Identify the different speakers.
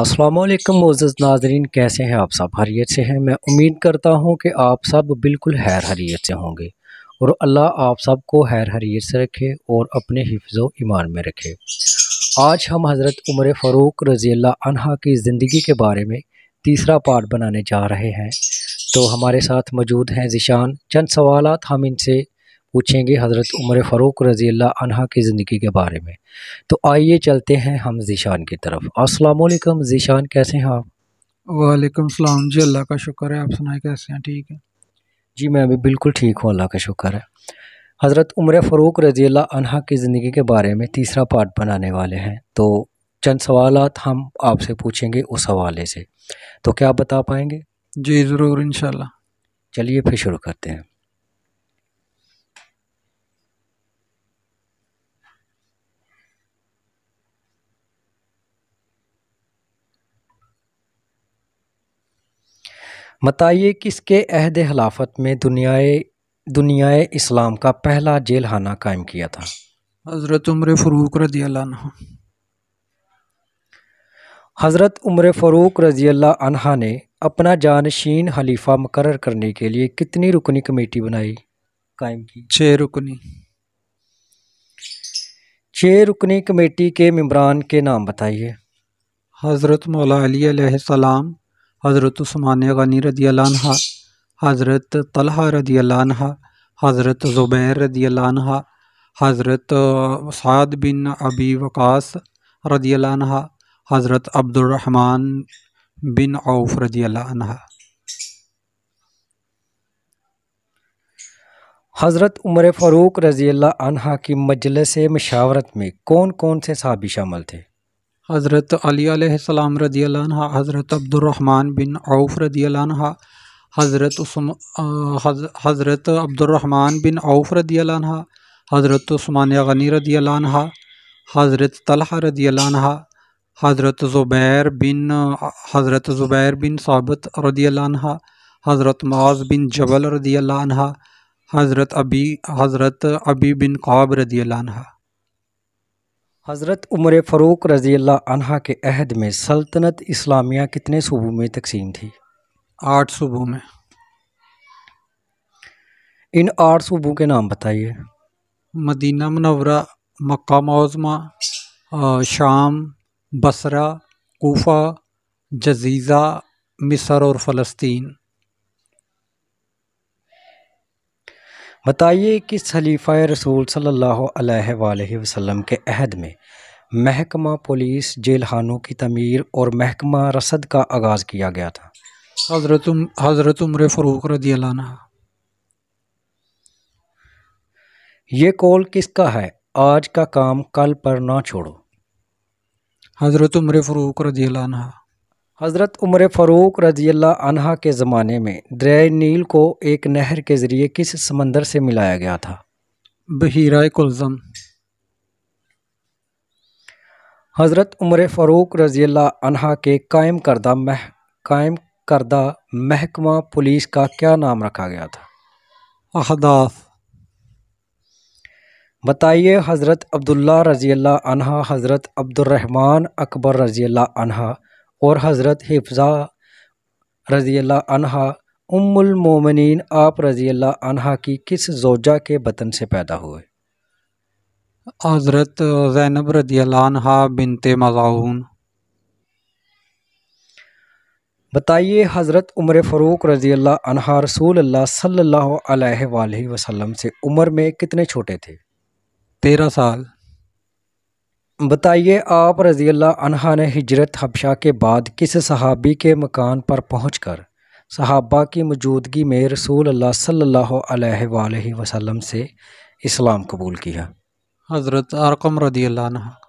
Speaker 1: असलकम मोज़ नाजरीन कैसे हैं आप सब हरीत से हैं मैं उम्मीद करता हूं कि आप सब बिल्कुल हैर हरीत से होंगे और अल्लाह आप सब को हैर हरीत से रखे और अपने हिफ्ज़ ईमान में रखे आज हम हज़रत उमर फ़ारूक रज़ी अनहा की ज़िंदगी के बारे में तीसरा पार्ट बनाने जा रहे हैं तो हमारे साथ मौजूद हैं ज़िशान चंद सवाल हम इनसे पूछेंगे हज़रत उमर फ़ारूक रज़ी अल्लाह की ज़िंदगी के बारे में तो आइए चलते हैं हम ज़ीशान की तरफ वालेकुम ज़ीशान कैसे हैं आप
Speaker 2: वालेकुम सलाम जी अल्लाह का शुक्र है आप सुनाए कैसे हैं ठीक है
Speaker 1: जी मैं भी बिल्कुल ठीक हूँ अल्लाह का शुक्र है हज़रत उमर फ़ारूक रज़ी अल्लाह की ज़िंदगी के बारे में तीसरा पार्ट बनाने वाले हैं तो चंद सवाल हम आपसे पूछेंगे उस हवाले से तो क्या बता पाएंगे जी ज़रूर इन चलिए फिर शुरू करते हैं बताइए किसके अहद खिलाफत में दुनियाए दुनिया इस्लाम का पहला जेल खाना कायम किया था
Speaker 2: हज़रत उम्र फ़रूक
Speaker 1: रजी हज़रत उम्र फ़रूक रजी अल्लाह ने अपना जानशीन खलीफा मुकर करने के लिए कितनी रुकनी कमेटी बनाई कायम की छः रुकनी छः रुकनी
Speaker 2: कमेटी के मम्बरान के नाम बताइए हज़रत मौला अली सलाम हज़रत स्मान गनी रदी हज़रत तलहा रदी हज़रत ज़ुबैर रदी हज़रत साद बिन अबी वक़ास रदी हज़रत अब्दुलरहमान बिन औफ रदी
Speaker 1: हज़रत उमर फ़ारूक रज़ी अल्लाह की मजलस मशावरत में कौन कौन से साहबी शामिल थे
Speaker 2: हज़रत अलीसम रदी हज़रत अब्दुलरहमान बिन औफ रदी हज़रत हज़रत अब्दुलरहमान बिन औफ रदी हज़रत ऊस्मान गनी रदी हज़रत तलह रदी हज़रत ज़ुबैर बिन हज़रत ज़ुबैर बिन सबत रदी हज़रत माज बिन जबल रदी हज़रत अबी हज़रत अबी बिन काब रदी
Speaker 1: हज़रत उमर फ़रूक रज़ी अल्लाह के अहद में सल्तनत इस्लामिया कितने सूबों में तकसीम थी आठ सूबों में इन आठ सूबों के नाम बताइए
Speaker 2: मदीना मनवरा मक्का मौजमा शाम बसरा कोफा जजीज़ा मिसर और फ़लस्तीन
Speaker 1: बताइए कि खलीफ़ा रसूल सल्लल्लाहु अलैहि वसल्लम के अहद में महकमा पुलिस जेलहानों की तमीर और महकमा रसद का आगाज़ किया गया था हज़रत हज़रत उम्र फ़रूक रदी ये कॉल किसका है आज का काम कल पर
Speaker 2: ना छोड़ो हज़रत उम्र फ़रूक रदी
Speaker 1: हज़रत उमर फ़ारूक रजील्ला अनहा के ज़माने में दर नील को एक नहर के ज़रिए किस समंदर से मिलाया गया था
Speaker 2: बहरा कुलज़म
Speaker 1: हज़रत उमर फ़ारूक रजील्ला अनहा के कायम करदा मह कायम करदा महकमा पुलिस का क्या नाम रखा गया था अहदाफ बताइए हज़रत अब्दुल्ला रजील्ला अनहा हज़रत अब्दुलरहमान अकबर रजील्ला अनहा और हज़रत हिफ्ज़ा रज़ी अनहा आप रज़ी की किस जोजा के बतन से पैदा हुए
Speaker 2: हज़रत ज़ैनब रज़ी बिनते मज़ाउन
Speaker 1: बताइए हज़रत उमर फ़रूक रज़ी अनहा रसूल अल्लाह सल्लल्लाहु अलैहि वसल्लम से उम्र में कितने छोटे थे तेरह साल बताइए आप रज़ी अनहा ने हिजरत हबशा के बाद किस सहाबी के मकान पर पहुँच कर सहाबा की मौजूदगी में रसूल अल्लाह सल्लल्लाहु अलैहि वसल्लम से इस्लाम कबूल किया
Speaker 2: हज़रत अरकम रदी अल्लाह